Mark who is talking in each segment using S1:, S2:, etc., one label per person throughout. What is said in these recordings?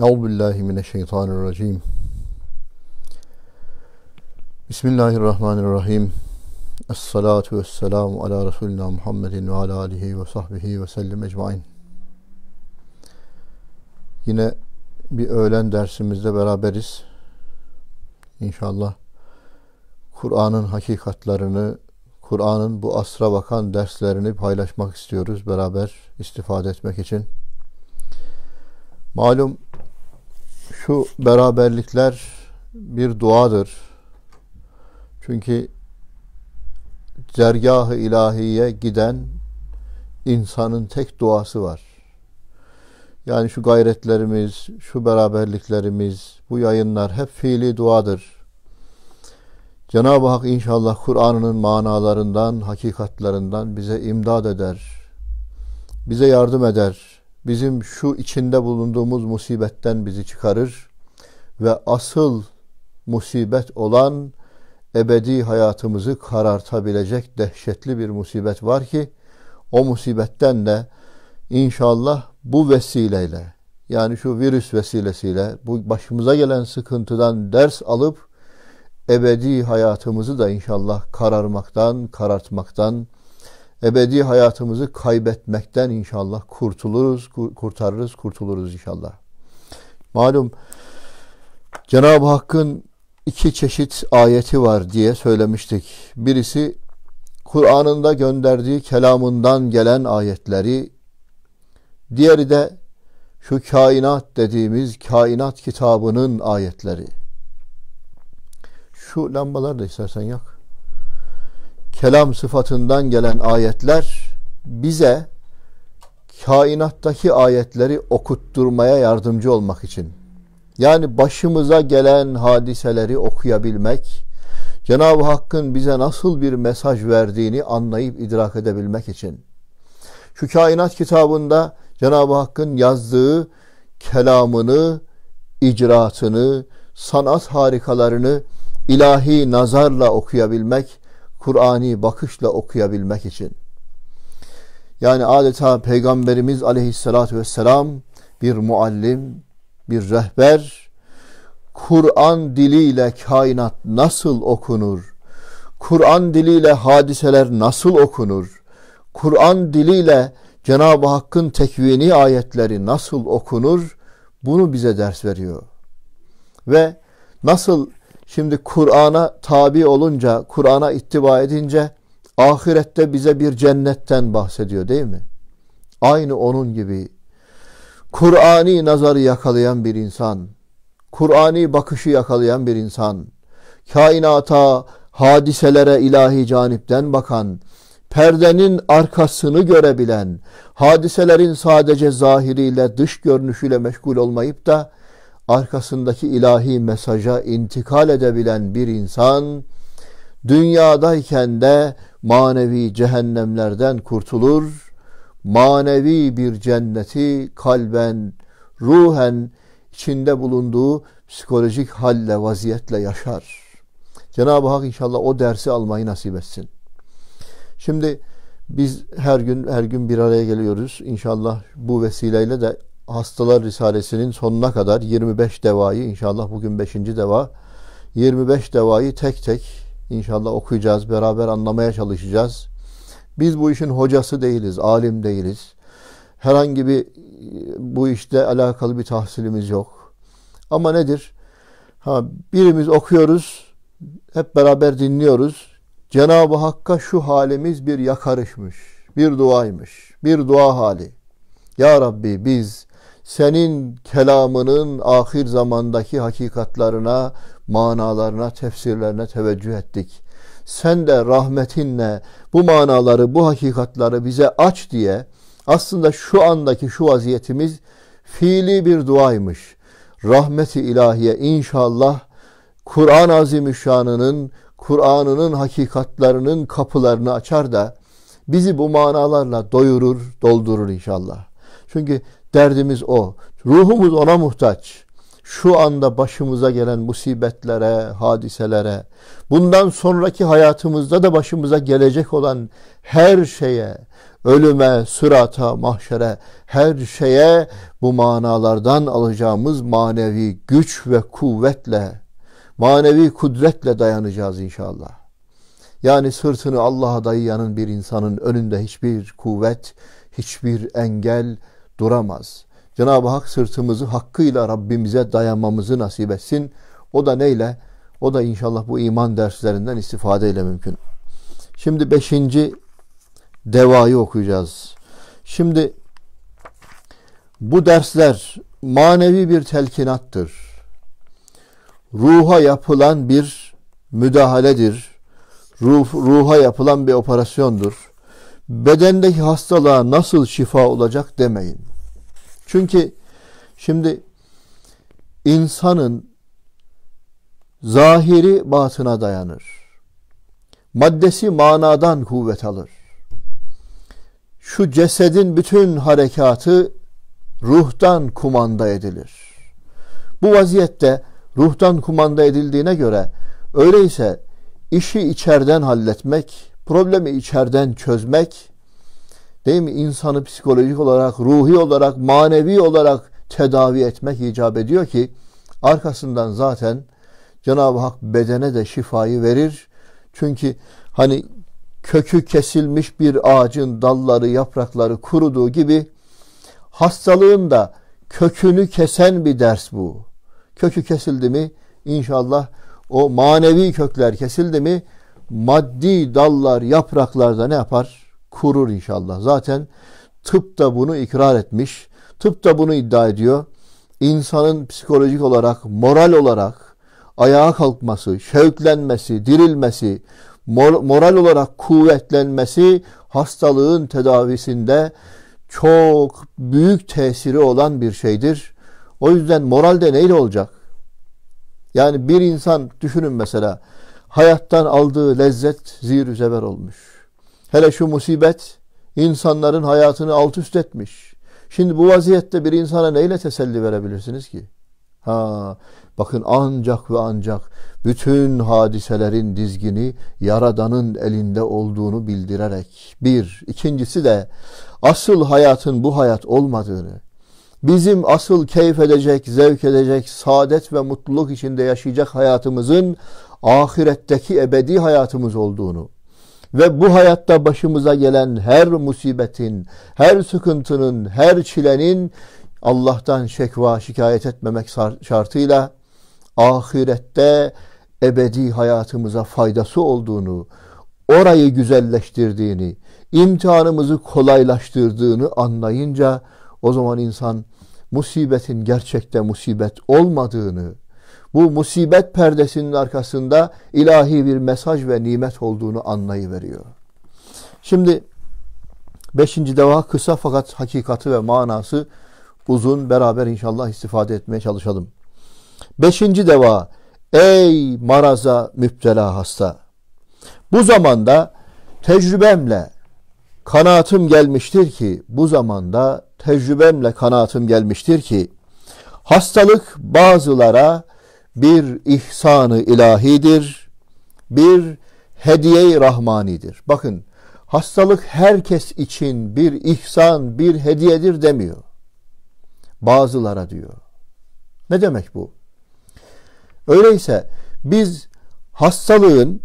S1: Euzubillahimineşşeytanirracim. Bismillahirrahmanirrahim. Esselatu vesselamu ala Resulina Muhammedin ve ala alihi ve sahbihi ve sellim ecmain. Yine bir öğlen dersimizde beraberiz. İnşallah Kur'an'ın hakikatlarını, Kur'an'ın bu asra bakan derslerini paylaşmak istiyoruz beraber istifade etmek için. Malum şu beraberlikler bir duadır. Çünkü cergah-ı ilahiye giden insanın tek duası var. Yani şu gayretlerimiz, şu beraberliklerimiz, bu yayınlar hep fiili duadır. Cenab-ı Hak inşallah Kur'an'ın manalarından, hakikatlerinden bize imdad eder. Bize yardım eder bizim şu içinde bulunduğumuz musibetten bizi çıkarır ve asıl musibet olan ebedi hayatımızı karartabilecek dehşetli bir musibet var ki o musibetten de inşallah bu vesileyle yani şu virüs vesilesiyle bu başımıza gelen sıkıntıdan ders alıp ebedi hayatımızı da inşallah kararmaktan, karartmaktan, ebedi hayatımızı kaybetmekten inşallah kurtuluruz, kurtarırız, kurtuluruz inşallah. Malum Cenab-ı Hakk'ın iki çeşit ayeti var diye söylemiştik. Birisi Kur'an'ında gönderdiği kelamından gelen ayetleri, diğeri de şu kainat dediğimiz kainat kitabının ayetleri. Şu lambalar da istersen yak kelam sıfatından gelen ayetler bize kainattaki ayetleri okutturmaya yardımcı olmak için. Yani başımıza gelen hadiseleri okuyabilmek, Cenab-ı Hakk'ın bize nasıl bir mesaj verdiğini anlayıp idrak edebilmek için. Şu kainat kitabında Cenab-ı Hakk'ın yazdığı kelamını, icraatını, sanat harikalarını ilahi nazarla okuyabilmek Kur'an'i bakışla okuyabilmek için. Yani adeta Peygamberimiz aleyhissalatü vesselam bir muallim, bir rehber, Kur'an diliyle kainat nasıl okunur? Kur'an diliyle hadiseler nasıl okunur? Kur'an diliyle Cenab-ı Hakk'ın tekvini ayetleri nasıl okunur? Bunu bize ders veriyor. Ve nasıl Şimdi Kur'an'a tabi olunca, Kur'an'a ittiba edince ahirette bize bir cennetten bahsediyor değil mi? Aynı onun gibi Kur'ani nazarı yakalayan bir insan, Kur'ani bakışı yakalayan bir insan, kainata, hadiselere ilahi canipten bakan, perdenin arkasını görebilen, hadiselerin sadece zahiriyle, dış görünüşüyle meşgul olmayıp da arkasındaki ilahi mesaja intikal edebilen bir insan dünyadayken de manevi cehennemlerden kurtulur, manevi bir cenneti kalben, ruhen içinde bulunduğu psikolojik halle, vaziyetle yaşar. Cenab-ı Hak inşallah o dersi almayı nasip etsin. Şimdi biz her gün her gün bir araya geliyoruz. İnşallah bu vesileyle de Hastalar Risalesi'nin sonuna kadar 25 devayı inşallah bugün 5. deva 25 devayı tek tek inşallah okuyacağız, beraber anlamaya çalışacağız. Biz bu işin hocası değiliz, alim değiliz. Herhangi bir bu işte alakalı bir tahsilimiz yok. Ama nedir? Ha, birimiz okuyoruz, hep beraber dinliyoruz. Cenab-ı Hakk'a şu halimiz bir yakarışmış, bir duaymış, bir dua hali. Ya Rabbi biz senin kelamının ahir zamandaki hakikatlarına, manalarına, tefsirlerine teveccüh ettik. Sen de rahmetinle bu manaları, bu hakikatları bize aç diye aslında şu andaki şu vaziyetimiz fiili bir duaymış. Rahmeti ilahiye inşallah Kur'an-ı Azimüşşan'ının, Kur'an'ının hakikatlarının kapılarını açar da bizi bu manalarla doyurur, doldurur inşallah. Çünkü Derdimiz o. Ruhumuz ona muhtaç. Şu anda başımıza gelen musibetlere, hadiselere, bundan sonraki hayatımızda da başımıza gelecek olan her şeye, ölüme, sırata, mahşere, her şeye bu manalardan alacağımız manevi güç ve kuvvetle, manevi kudretle dayanacağız inşallah. Yani sırtını Allah'a dayayanın bir insanın önünde hiçbir kuvvet, hiçbir engel, duramaz. Cenab-ı Hak sırtımızı hakkıyla Rabbimize dayanmamızı nasip etsin. O da neyle? O da inşallah bu iman derslerinden istifadeyle mümkün. Şimdi beşinci devayı okuyacağız. Şimdi bu dersler manevi bir telkinattır. Ruha yapılan bir müdahaledir. Ruh, ruha yapılan bir operasyondur. Bedendeki hastalığa nasıl şifa olacak demeyin. Çünkü şimdi insanın zahiri batına dayanır. Maddesi manadan kuvvet alır. Şu cesedin bütün harekatı ruhtan kumanda edilir. Bu vaziyette ruhtan kumanda edildiğine göre öyleyse işi içerden halletmek, problemi içerden çözmek değil mi insanı psikolojik olarak, ruhi olarak, manevi olarak tedavi etmek icap ediyor ki arkasından zaten Cenab-ı Hak bedene de şifayı verir. Çünkü hani kökü kesilmiş bir ağacın dalları, yaprakları kuruduğu gibi hastalığın da kökünü kesen bir ders bu. Kökü kesildi mi inşallah o manevi kökler kesildi mi maddi dallar, yapraklar da ne yapar? kurur inşallah. Zaten tıp da bunu ikrar etmiş. Tıp da bunu iddia ediyor. İnsanın psikolojik olarak, moral olarak ayağa kalkması, şevklenmesi, dirilmesi, moral olarak kuvvetlenmesi hastalığın tedavisinde çok büyük tesiri olan bir şeydir. O yüzden moral de neyle olacak? Yani bir insan düşünün mesela hayattan aldığı lezzet zir zeber olmuş Hele şu musibet insanların hayatını alt üst etmiş. Şimdi bu vaziyette bir insana neyle teselli verebilirsiniz ki? Ha, bakın ancak ve ancak bütün hadiselerin dizgini Yaradan'ın elinde olduğunu bildirerek. Bir, ikincisi de asıl hayatın bu hayat olmadığını, bizim asıl keyif edecek, zevk edecek, saadet ve mutluluk içinde yaşayacak hayatımızın ahiretteki ebedi hayatımız olduğunu, ve bu hayatta başımıza gelen her musibetin, her sıkıntının, her çilenin Allah'tan şekva şikayet etmemek şartıyla ahirette ebedi hayatımıza faydası olduğunu, orayı güzelleştirdiğini, imtihanımızı kolaylaştırdığını anlayınca o zaman insan musibetin gerçekte musibet olmadığını, bu musibet perdesinin arkasında ilahi bir mesaj ve nimet olduğunu anlayıveriyor. Şimdi beşinci deva kısa fakat hakikati ve manası uzun beraber inşallah istifade etmeye çalışalım. Beşinci deva ey maraza müptela hasta. Bu zamanda tecrübemle kanaatim gelmiştir ki bu zamanda tecrübemle kanaatim gelmiştir ki hastalık bazılara bir ihsanı ilahidir, bir hediye rahmanidir. Bakın hastalık herkes için bir ihsan, bir hediyedir demiyor. Bazılara diyor. Ne demek bu? Öyleyse biz hastalığın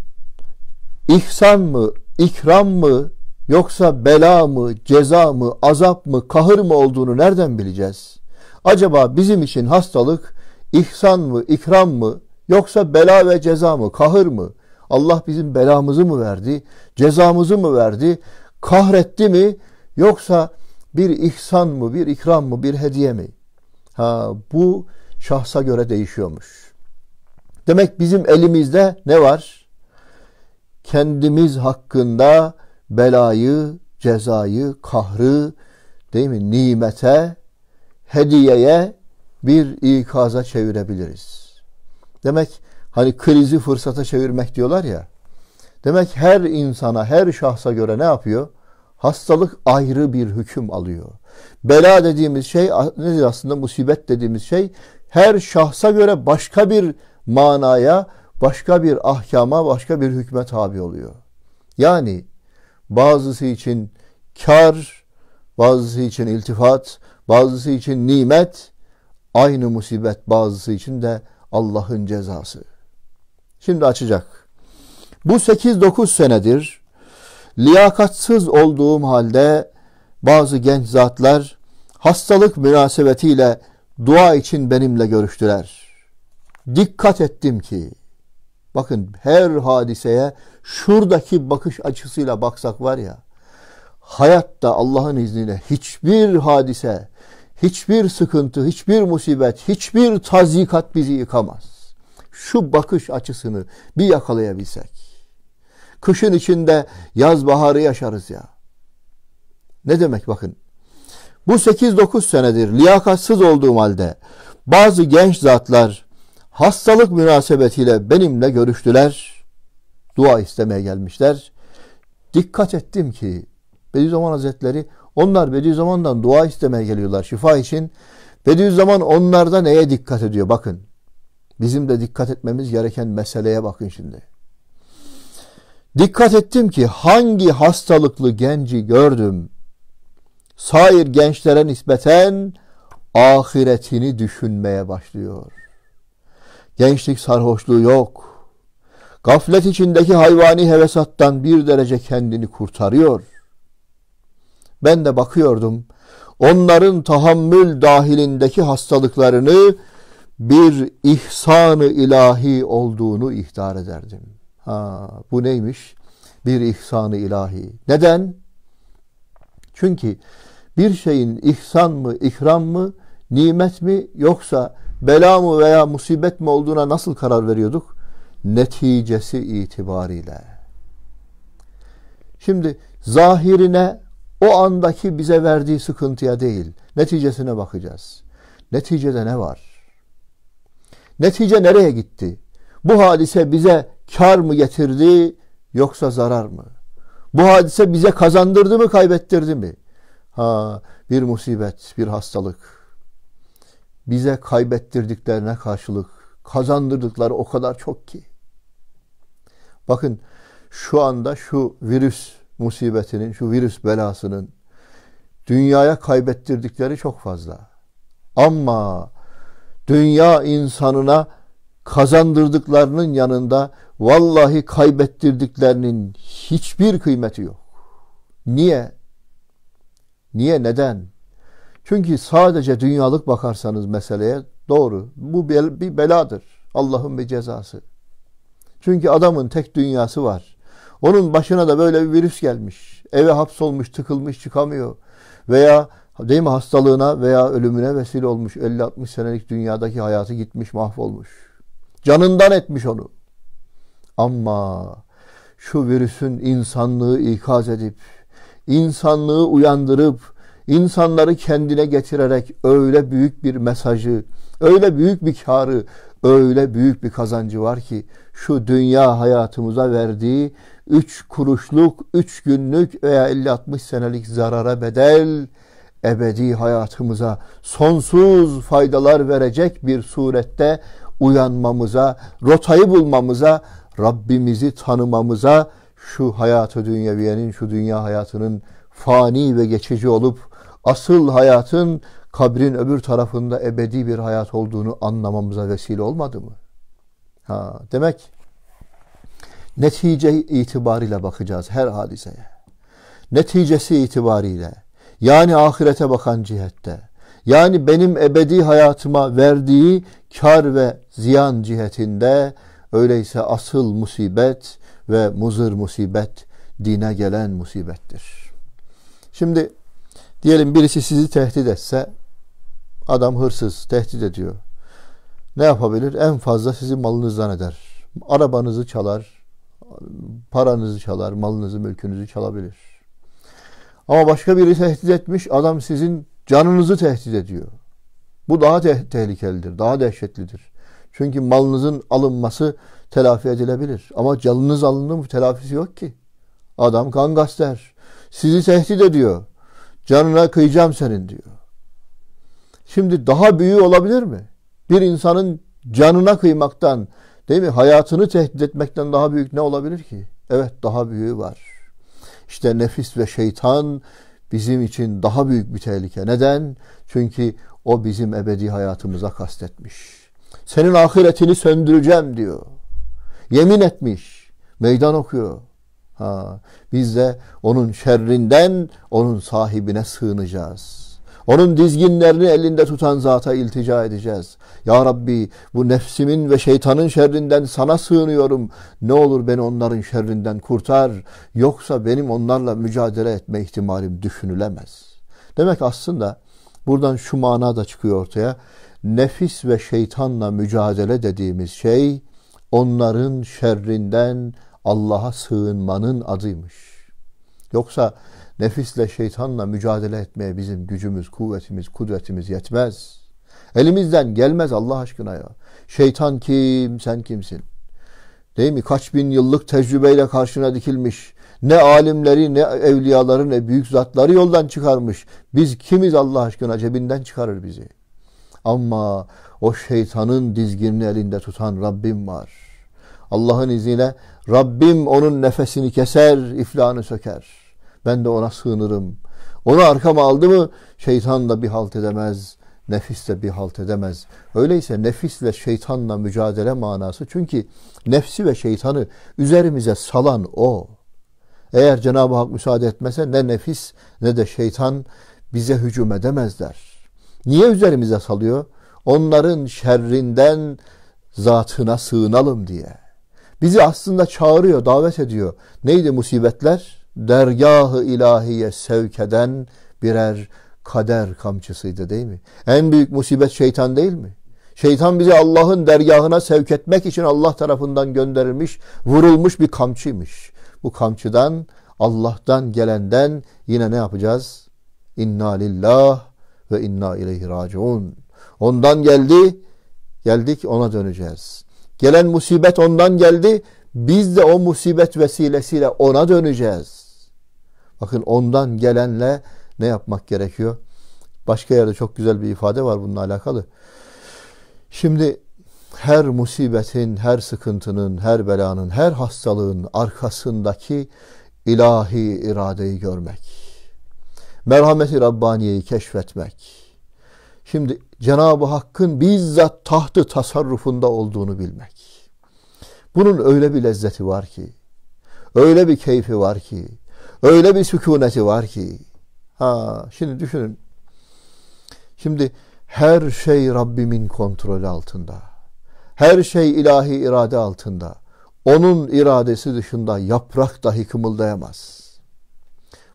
S1: ihsan mı, ikram mı, yoksa bela mı, ceza mı, azap mı, kahır mı olduğunu nereden bileceğiz? Acaba bizim için hastalık İhsan mı, ikram mı yoksa bela ve ceza mı, kahır mı? Allah bizim belamızı mı verdi, cezamızı mı verdi, kahretti mi yoksa bir ihsan mı, bir ikram mı, bir hediye mi? Ha bu şahsa göre değişiyormuş. Demek bizim elimizde ne var? Kendimiz hakkında belayı, cezayı, kahrı, değil mi? Nimete, hediyeye bir ikaza çevirebiliriz. Demek hani krizi fırsata çevirmek diyorlar ya. Demek her insana, her şahsa göre ne yapıyor? Hastalık ayrı bir hüküm alıyor. Bela dediğimiz şey nedir aslında musibet dediğimiz şey her şahsa göre başka bir manaya, başka bir ahkama, başka bir hükme tabi oluyor. Yani bazısı için kar, bazısı için iltifat, bazısı için nimet, Aynı musibet bazısı için de Allah'ın cezası. Şimdi açacak. Bu 8-9 senedir liyakatsız olduğum halde bazı genç zatlar hastalık münasebetiyle dua için benimle görüştüler. Dikkat ettim ki bakın her hadiseye şuradaki bakış açısıyla baksak var ya hayatta Allah'ın izniyle hiçbir hadise hiçbir sıkıntı, hiçbir musibet, hiçbir tazikat bizi yıkamaz. Şu bakış açısını bir yakalayabilsek. Kışın içinde yaz baharı yaşarız ya. Ne demek bakın. Bu 8-9 senedir liyakatsız olduğum halde bazı genç zatlar hastalık münasebetiyle benimle görüştüler. Dua istemeye gelmişler. Dikkat ettim ki Bediüzzaman Hazretleri onlar Bediüzzaman'dan dua istemeye geliyorlar şifa için. Bediüzzaman onlarda neye dikkat ediyor? Bakın. Bizim de dikkat etmemiz gereken meseleye bakın şimdi. Dikkat ettim ki hangi hastalıklı genci gördüm. Sair gençlere nispeten ahiretini düşünmeye başlıyor. Gençlik sarhoşluğu yok. Gaflet içindeki hayvani hevesattan bir derece kendini kurtarıyor.'' Ben de bakıyordum. Onların tahammül dahilindeki hastalıklarını bir ihsanı ilahi olduğunu ihtar ederdim. Ha, bu neymiş? Bir ihsanı ilahi. Neden? Çünkü bir şeyin ihsan mı, ikram mı, nimet mi yoksa bela mı veya musibet mi olduğuna nasıl karar veriyorduk? Neticesi itibariyle. Şimdi zahirine o andaki bize verdiği sıkıntıya değil, neticesine bakacağız. Neticede ne var? Netice nereye gitti? Bu hadise bize kar mı getirdi yoksa zarar mı? Bu hadise bize kazandırdı mı, kaybettirdi mi? Ha, bir musibet, bir hastalık. Bize kaybettirdiklerine karşılık kazandırdıkları o kadar çok ki. Bakın şu anda şu virüs musibetinin, şu virüs belasının dünyaya kaybettirdikleri çok fazla. Ama dünya insanına kazandırdıklarının yanında vallahi kaybettirdiklerinin hiçbir kıymeti yok. Niye? Niye neden? Çünkü sadece dünyalık bakarsanız meseleye doğru. Bu bir beladır. Allah'ın bir cezası. Çünkü adamın tek dünyası var. Onun başına da böyle bir virüs gelmiş. Eve hapsolmuş, tıkılmış, çıkamıyor. Veya değil mi hastalığına veya ölümüne vesile olmuş. 50-60 senelik dünyadaki hayatı gitmiş, mahvolmuş. Canından etmiş onu. Ama şu virüsün insanlığı ikaz edip, insanlığı uyandırıp, insanları kendine getirerek öyle büyük bir mesajı, öyle büyük bir karı, öyle büyük bir kazancı var ki şu dünya hayatımıza verdiği üç kuruşluk, üç günlük veya 50-60 senelik zarara bedel ebedi hayatımıza sonsuz faydalar verecek bir surette uyanmamıza, rotayı bulmamıza, Rabbimizi tanımamıza, şu hayatı dünyeviyenin, şu dünya hayatının fani ve geçici olup asıl hayatın kabrin öbür tarafında ebedi bir hayat olduğunu anlamamıza vesile olmadı mı? Ha, demek netice itibariyle bakacağız her hadiseye. Neticesi itibariyle yani ahirete bakan cihette yani benim ebedi hayatıma verdiği kar ve ziyan cihetinde öyleyse asıl musibet ve muzır musibet dine gelen musibettir. Şimdi diyelim birisi sizi tehdit etse adam hırsız tehdit ediyor. Ne yapabilir? En fazla sizi malınızdan eder. Arabanızı çalar, paranızı çalar, malınızı, mülkünüzü çalabilir. Ama başka biri tehdit etmiş, adam sizin canınızı tehdit ediyor. Bu daha te- tehlikelidir, daha dehşetlidir. Çünkü malınızın alınması telafi edilebilir. Ama canınız alındı mı telafisi yok ki. Adam kan gaster. Sizi tehdit ediyor. Canına kıyacağım senin diyor. Şimdi daha büyüğü olabilir mi? Bir insanın canına kıymaktan, Değil mi? Hayatını tehdit etmekten daha büyük ne olabilir ki? Evet daha büyüğü var. İşte nefis ve şeytan bizim için daha büyük bir tehlike. Neden? Çünkü o bizim ebedi hayatımıza kastetmiş. Senin ahiretini söndüreceğim diyor. Yemin etmiş. Meydan okuyor. Ha, biz de onun şerrinden onun sahibine sığınacağız.'' Onun dizginlerini elinde tutan zata iltica edeceğiz. Ya Rabbi bu nefsimin ve şeytanın şerrinden sana sığınıyorum. Ne olur beni onların şerrinden kurtar. Yoksa benim onlarla mücadele etme ihtimalim düşünülemez. Demek aslında buradan şu mana da çıkıyor ortaya. Nefis ve şeytanla mücadele dediğimiz şey onların şerrinden Allah'a sığınmanın adıymış. Yoksa Nefisle şeytanla mücadele etmeye bizim gücümüz, kuvvetimiz, kudretimiz yetmez. Elimizden gelmez Allah aşkına ya. Şeytan kim, sen kimsin? Değil mi? Kaç bin yıllık tecrübeyle karşına dikilmiş. Ne alimleri, ne evliyaları, ne büyük zatları yoldan çıkarmış. Biz kimiz Allah aşkına? Cebinden çıkarır bizi. Ama o şeytanın dizginini elinde tutan Rabbim var. Allah'ın izniyle Rabbim onun nefesini keser, iflahını söker. Ben de ona sığınırım. Onu arkama aldı mı şeytan da bir halt edemez. Nefis de bir halt edemez. Öyleyse nefisle şeytanla mücadele manası. Çünkü nefsi ve şeytanı üzerimize salan o. Eğer Cenab-ı Hak müsaade etmese ne nefis ne de şeytan bize hücum edemezler. Niye üzerimize salıyor? Onların şerrinden zatına sığınalım diye. Bizi aslında çağırıyor, davet ediyor. Neydi musibetler? dergah-ı ilahiye sevk eden birer kader kamçısıydı değil mi? En büyük musibet şeytan değil mi? Şeytan bizi Allah'ın dergahına sevk etmek için Allah tarafından gönderilmiş, vurulmuş bir kamçıymış. Bu kamçıdan, Allah'tan gelenden yine ne yapacağız? İnna lillah ve inna ileyhi raciun. Ondan geldi, geldik ona döneceğiz. Gelen musibet ondan geldi, biz de o musibet vesilesiyle ona döneceğiz. Bakın ondan gelenle ne yapmak gerekiyor? Başka yerde çok güzel bir ifade var bununla alakalı. Şimdi her musibetin, her sıkıntının, her belanın, her hastalığın arkasındaki ilahi iradeyi görmek. Merhameti Rabbaniye'yi keşfetmek. Şimdi Cenab-ı Hakk'ın bizzat tahtı tasarrufunda olduğunu bilmek. Bunun öyle bir lezzeti var ki, öyle bir keyfi var ki, Öyle bir sükuneti var ki. Ha, şimdi düşünün. Şimdi her şey Rabbimin kontrolü altında. Her şey ilahi irade altında. Onun iradesi dışında yaprak dahi kımıldayamaz.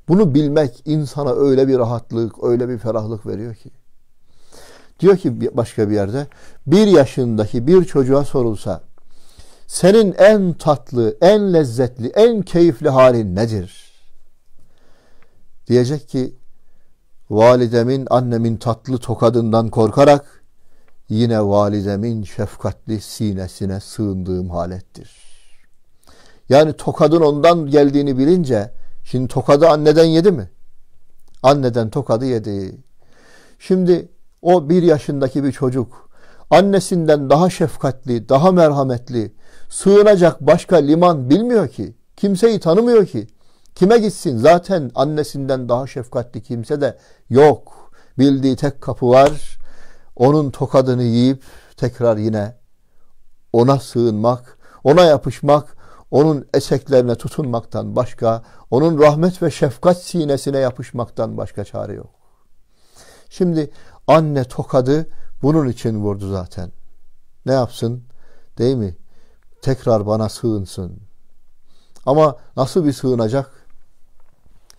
S1: Bunu bilmek insana öyle bir rahatlık, öyle bir ferahlık veriyor ki. Diyor ki başka bir yerde, bir yaşındaki bir çocuğa sorulsa, senin en tatlı, en lezzetli, en keyifli halin nedir? Diyecek ki validemin annemin tatlı tokadından korkarak yine validemin şefkatli sinesine sığındığım halettir. Yani tokadın ondan geldiğini bilince şimdi tokadı anneden yedi mi? Anneden tokadı yedi. Şimdi o bir yaşındaki bir çocuk annesinden daha şefkatli, daha merhametli, sığınacak başka liman bilmiyor ki. Kimseyi tanımıyor ki. Kime gitsin? Zaten annesinden daha şefkatli kimse de yok. Bildiği tek kapı var. Onun tokadını yiyip tekrar yine ona sığınmak, ona yapışmak, onun eseklerine tutunmaktan başka, onun rahmet ve şefkat sinesine yapışmaktan başka çare yok. Şimdi anne tokadı bunun için vurdu zaten. Ne yapsın? Değil mi? Tekrar bana sığınsın. Ama nasıl bir sığınacak?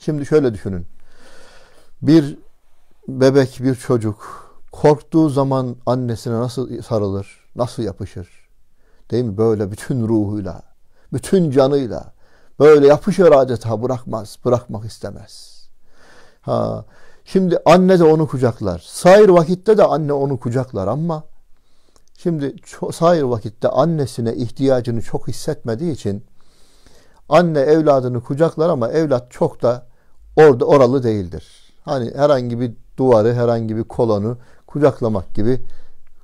S1: Şimdi şöyle düşünün. Bir bebek, bir çocuk korktuğu zaman annesine nasıl sarılır, nasıl yapışır? Değil mi? Böyle bütün ruhuyla, bütün canıyla böyle yapışır adeta bırakmaz, bırakmak istemez. Ha, şimdi anne de onu kucaklar. Sair vakitte de anne onu kucaklar ama şimdi sair vakitte annesine ihtiyacını çok hissetmediği için anne evladını kucaklar ama evlat çok da orada oralı değildir. Hani herhangi bir duvarı, herhangi bir kolonu kucaklamak gibi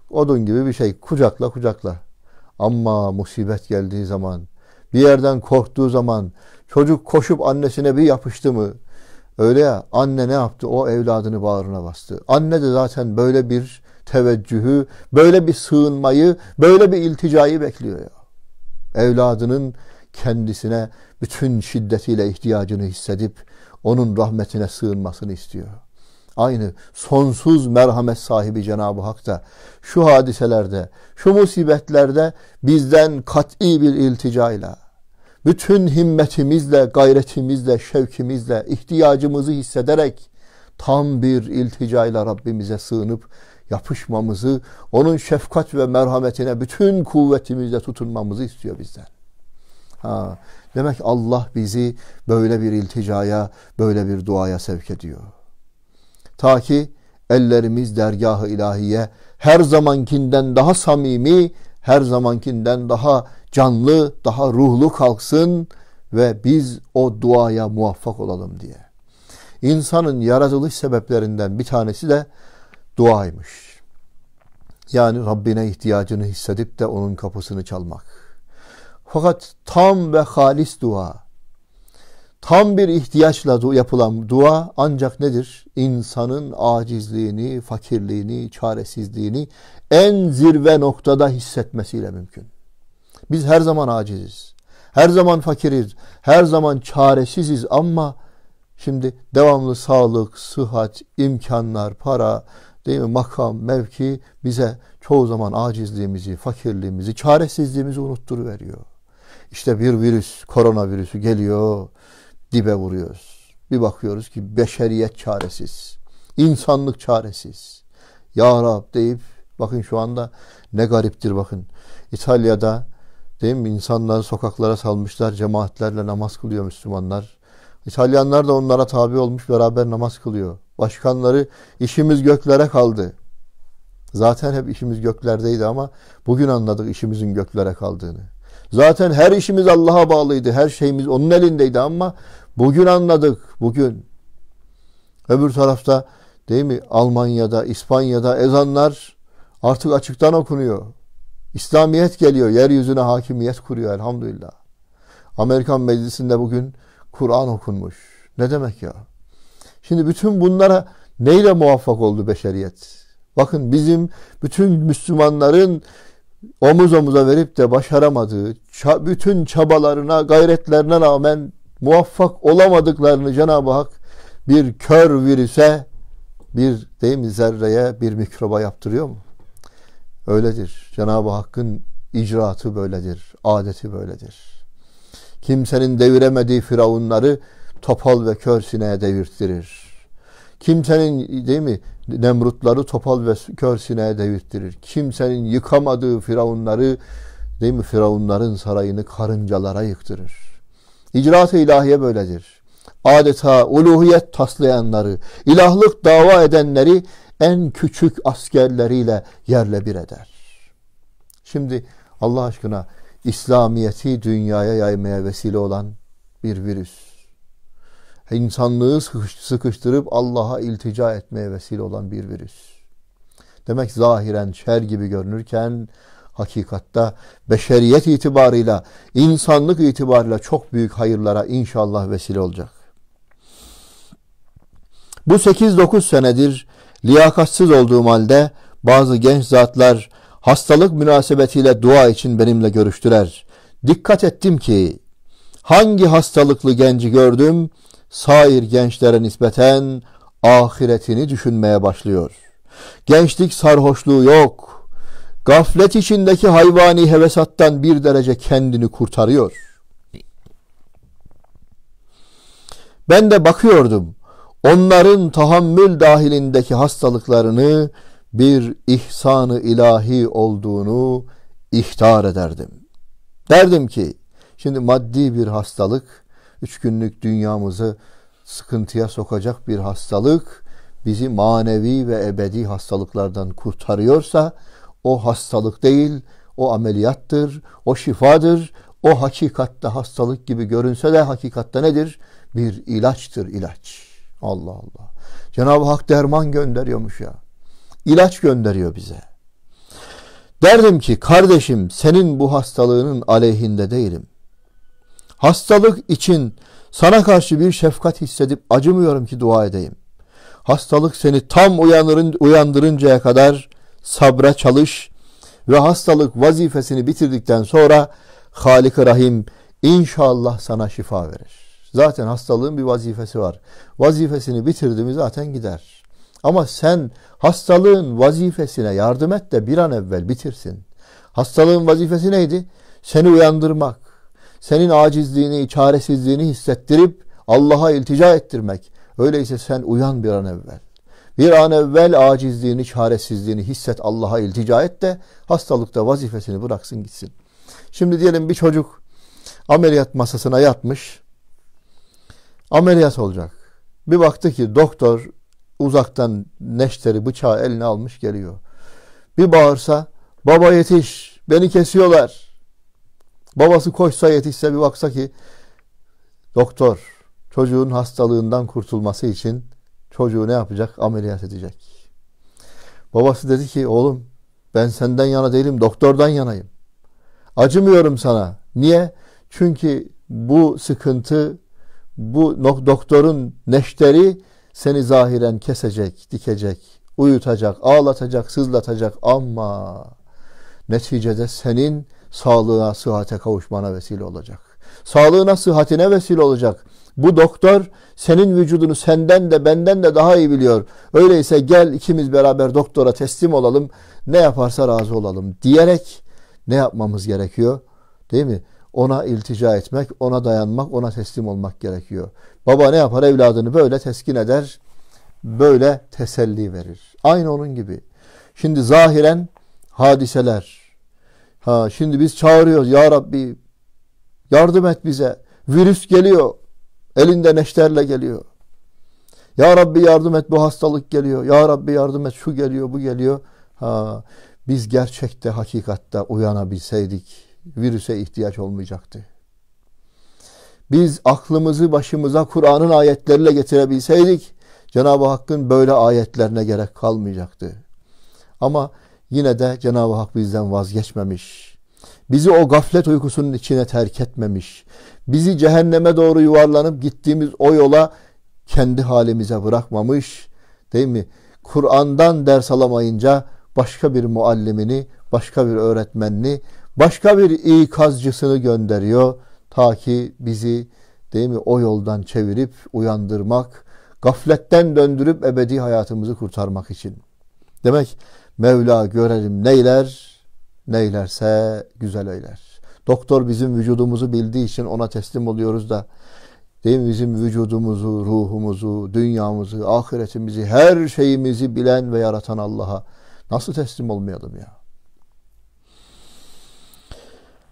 S1: odun gibi bir şey kucakla kucakla. Ama musibet geldiği zaman, bir yerden korktuğu zaman çocuk koşup annesine bir yapıştı mı? Öyle ya anne ne yaptı? O evladını bağrına bastı. Anne de zaten böyle bir teveccühü, böyle bir sığınmayı, böyle bir ilticayı bekliyor ya. Evladının kendisine bütün şiddetiyle ihtiyacını hissedip onun rahmetine sığınmasını istiyor. Aynı sonsuz merhamet sahibi Cenab-ı Hak da şu hadiselerde, şu musibetlerde bizden kat'i bir ilticayla, bütün himmetimizle, gayretimizle, şevkimizle, ihtiyacımızı hissederek tam bir ilticayla Rabbimize sığınıp yapışmamızı, onun şefkat ve merhametine bütün kuvvetimizle tutunmamızı istiyor bizden. Ha, Demek Allah bizi böyle bir ilticaya, böyle bir duaya sevk ediyor. Ta ki ellerimiz dergah-ı ilahiye her zamankinden daha samimi, her zamankinden daha canlı, daha ruhlu kalksın ve biz o duaya muvaffak olalım diye. İnsanın yaratılış sebeplerinden bir tanesi de duaymış. Yani Rabbine ihtiyacını hissedip de onun kapısını çalmak. Fakat tam ve halis dua, tam bir ihtiyaçla yapılan dua ancak nedir? İnsanın acizliğini, fakirliğini, çaresizliğini en zirve noktada hissetmesiyle mümkün. Biz her zaman aciziz. Her zaman fakiriz. Her zaman çaresiziz ama şimdi devamlı sağlık, sıhhat, imkanlar, para, değil mi? Makam, mevki bize çoğu zaman acizliğimizi, fakirliğimizi, çaresizliğimizi unutturuveriyor. İşte bir virüs, koronavirüsü geliyor, dibe vuruyoruz. Bir bakıyoruz ki beşeriyet çaresiz, insanlık çaresiz. Ya Rab deyip bakın şu anda ne gariptir bakın. İtalya'da değil mi insanları sokaklara salmışlar, cemaatlerle namaz kılıyor Müslümanlar. İtalyanlar da onlara tabi olmuş beraber namaz kılıyor. Başkanları işimiz göklere kaldı. Zaten hep işimiz göklerdeydi ama bugün anladık işimizin göklere kaldığını. Zaten her işimiz Allah'a bağlıydı. Her şeyimiz onun elindeydi ama bugün anladık. Bugün. Öbür tarafta değil mi Almanya'da, İspanya'da ezanlar artık açıktan okunuyor. İslamiyet geliyor. Yeryüzüne hakimiyet kuruyor elhamdülillah. Amerikan meclisinde bugün Kur'an okunmuş. Ne demek ya? Şimdi bütün bunlara neyle muvaffak oldu beşeriyet? Bakın bizim bütün Müslümanların omuz omuza verip de başaramadığı, bütün çabalarına, gayretlerine rağmen muvaffak olamadıklarını Cenab-ı Hak bir kör virüse, bir değil mi zerreye, bir mikroba yaptırıyor mu? Öyledir. Cenab-ı Hakk'ın icraatı böyledir, adeti böyledir. Kimsenin deviremediği firavunları topal ve kör sineğe devirttirir. Kimsenin değil mi Nemrutları topal ve kör sineğe devirttirir. Kimsenin yıkamadığı firavunları değil mi firavunların sarayını karıncalara yıktırır. İcraat-ı ilahiye böyledir. Adeta uluhiyet taslayanları, ilahlık dava edenleri en küçük askerleriyle yerle bir eder. Şimdi Allah aşkına İslamiyeti dünyaya yaymaya vesile olan bir virüs insanlığı sıkıştırıp Allah'a iltica etmeye vesile olan bir virüs. Demek zahiren şer gibi görünürken hakikatta beşeriyet itibarıyla, insanlık itibarıyla çok büyük hayırlara inşallah vesile olacak. Bu 8-9 senedir liyakatsız olduğum halde bazı genç zatlar hastalık münasebetiyle dua için benimle görüştüler. Dikkat ettim ki hangi hastalıklı genci gördüm sair gençlere nispeten ahiretini düşünmeye başlıyor. Gençlik sarhoşluğu yok. Gaflet içindeki hayvani hevesattan bir derece kendini kurtarıyor. Ben de bakıyordum. Onların tahammül dahilindeki hastalıklarını bir ihsanı ilahi olduğunu ihtar ederdim. Derdim ki şimdi maddi bir hastalık üç günlük dünyamızı sıkıntıya sokacak bir hastalık bizi manevi ve ebedi hastalıklardan kurtarıyorsa o hastalık değil, o ameliyattır, o şifadır, o hakikatte hastalık gibi görünse de hakikatte nedir? Bir ilaçtır ilaç. Allah Allah. Cenab-ı Hak derman gönderiyormuş ya. İlaç gönderiyor bize. Derdim ki kardeşim senin bu hastalığının aleyhinde değilim. Hastalık için sana karşı bir şefkat hissedip acımıyorum ki dua edeyim. Hastalık seni tam uyanırın, uyandırıncaya kadar sabra çalış ve hastalık vazifesini bitirdikten sonra halik Rahim inşallah sana şifa verir. Zaten hastalığın bir vazifesi var. Vazifesini bitirdi mi zaten gider. Ama sen hastalığın vazifesine yardım et de bir an evvel bitirsin. Hastalığın vazifesi neydi? Seni uyandırmak, senin acizliğini, çaresizliğini hissettirip Allah'a iltica ettirmek. Öyleyse sen uyan bir an evvel. Bir an evvel acizliğini, çaresizliğini hisset Allah'a iltica et de hastalıkta vazifesini bıraksın gitsin. Şimdi diyelim bir çocuk ameliyat masasına yatmış. Ameliyat olacak. Bir baktı ki doktor uzaktan neşteri bıçağı eline almış geliyor. Bir bağırsa baba yetiş beni kesiyorlar. Babası koşsa yetişse bir baksa ki doktor çocuğun hastalığından kurtulması için çocuğu ne yapacak? Ameliyat edecek. Babası dedi ki oğlum ben senden yana değilim doktordan yanayım. Acımıyorum sana. Niye? Çünkü bu sıkıntı bu doktorun neşteri seni zahiren kesecek, dikecek, uyutacak, ağlatacak, sızlatacak ama neticede senin Sağlığına sıhhate kavuşmana vesile olacak. Sağlığına, sıhhatine vesile olacak. Bu doktor senin vücudunu senden de benden de daha iyi biliyor. Öyleyse gel ikimiz beraber doktora teslim olalım. Ne yaparsa razı olalım diyerek ne yapmamız gerekiyor? Değil mi? Ona iltica etmek, ona dayanmak, ona teslim olmak gerekiyor. Baba ne yapar? Evladını böyle teskin eder, böyle teselli verir. Aynı onun gibi. Şimdi zahiren hadiseler, Ha, şimdi biz çağırıyoruz ya Rabbi yardım et bize. Virüs geliyor. Elinde neşterle geliyor. Ya Rabbi yardım et bu hastalık geliyor. Ya Rabbi yardım et şu geliyor bu geliyor. Ha, biz gerçekte hakikatte uyanabilseydik virüse ihtiyaç olmayacaktı. Biz aklımızı başımıza Kur'an'ın ayetleriyle getirebilseydik Cenab-ı Hakk'ın böyle ayetlerine gerek kalmayacaktı. Ama Yine de Cenab-ı Hak bizden vazgeçmemiş. Bizi o gaflet uykusunun içine terk etmemiş. Bizi cehenneme doğru yuvarlanıp gittiğimiz o yola kendi halimize bırakmamış. Değil mi? Kur'an'dan ders alamayınca başka bir muallimini, başka bir öğretmenini, başka bir ikazcısını gönderiyor. Ta ki bizi değil mi o yoldan çevirip uyandırmak, gafletten döndürüp ebedi hayatımızı kurtarmak için. Demek Mevla görelim neyler, neylerse güzel eyler. Doktor bizim vücudumuzu bildiği için ona teslim oluyoruz da değil mi? bizim vücudumuzu, ruhumuzu, dünyamızı, ahiretimizi, her şeyimizi bilen ve yaratan Allah'a nasıl teslim olmayalım ya?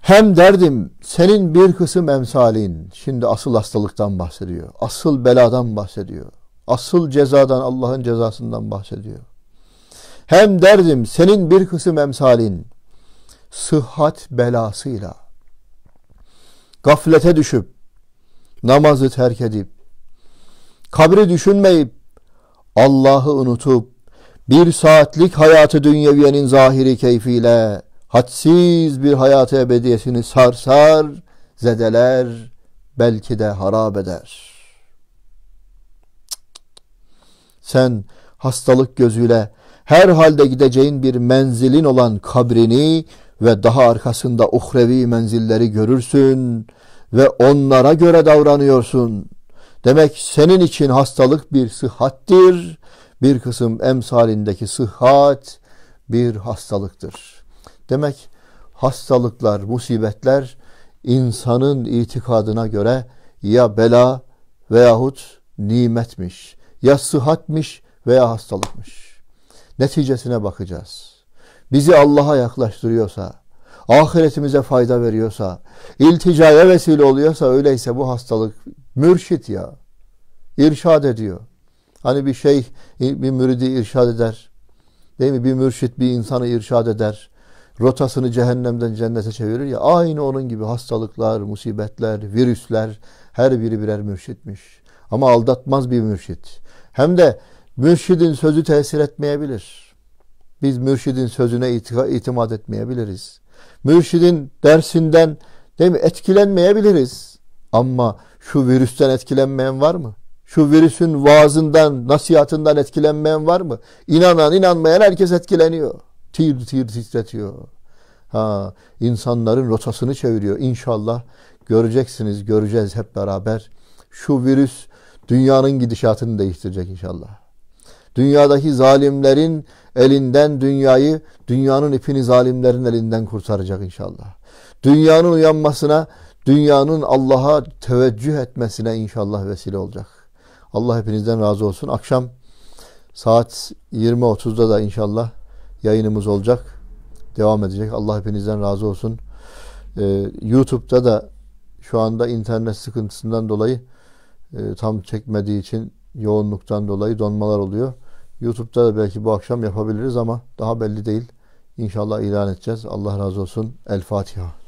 S1: Hem derdim senin bir kısım emsalin, şimdi asıl hastalıktan bahsediyor, asıl beladan bahsediyor, asıl cezadan, Allah'ın cezasından bahsediyor. Hem derdim senin bir kısım emsalin sıhhat belasıyla gaflete düşüp namazı terk edip kabri düşünmeyip Allah'ı unutup bir saatlik hayatı dünyeviyenin zahiri keyfiyle hadsiz bir hayatı ebediyesini sarsar, zedeler, belki de harap eder. Sen hastalık gözüyle her halde gideceğin bir menzilin olan kabrini ve daha arkasında uhrevi menzilleri görürsün ve onlara göre davranıyorsun. Demek senin için hastalık bir sıhhattir. Bir kısım emsalindeki sıhhat bir hastalıktır. Demek hastalıklar, musibetler insanın itikadına göre ya bela veyahut nimetmiş, ya sıhhatmiş veya hastalıkmış. Neticesine bakacağız. Bizi Allah'a yaklaştırıyorsa, ahiretimize fayda veriyorsa, ilticaya vesile oluyorsa öyleyse bu hastalık mürşit ya. İrşad ediyor. Hani bir şey bir müridi irşad eder. Değil mi? Bir mürşit bir insanı irşad eder. Rotasını cehennemden cennete çevirir ya. Aynı onun gibi hastalıklar, musibetler, virüsler her biri birer mürşitmiş. Ama aldatmaz bir mürşit. Hem de Mürşidin sözü tesir etmeyebilir. Biz mürşidin sözüne itimat etmeyebiliriz. Mürşidin dersinden değil mi etkilenmeyebiliriz. Ama şu virüsten etkilenmeyen var mı? Şu virüsün vaazından, nasihatından etkilenmeyen var mı? İnanan, inanmayan herkes etkileniyor. Tir tir titretiyor. Ha, insanların rotasını çeviriyor. İnşallah göreceksiniz, göreceğiz hep beraber. Şu virüs dünyanın gidişatını değiştirecek inşallah. Dünyadaki zalimlerin elinden dünyayı, dünyanın ipini zalimlerin elinden kurtaracak inşallah. Dünyanın uyanmasına, dünyanın Allah'a teveccüh etmesine inşallah vesile olacak. Allah hepinizden razı olsun. Akşam saat 20.30'da da inşallah yayınımız olacak. Devam edecek. Allah hepinizden razı olsun. Ee, YouTube'da da şu anda internet sıkıntısından dolayı e, tam çekmediği için yoğunluktan dolayı donmalar oluyor. YouTube'da da belki bu akşam yapabiliriz ama daha belli değil. İnşallah ilan edeceğiz. Allah razı olsun. El Fatiha.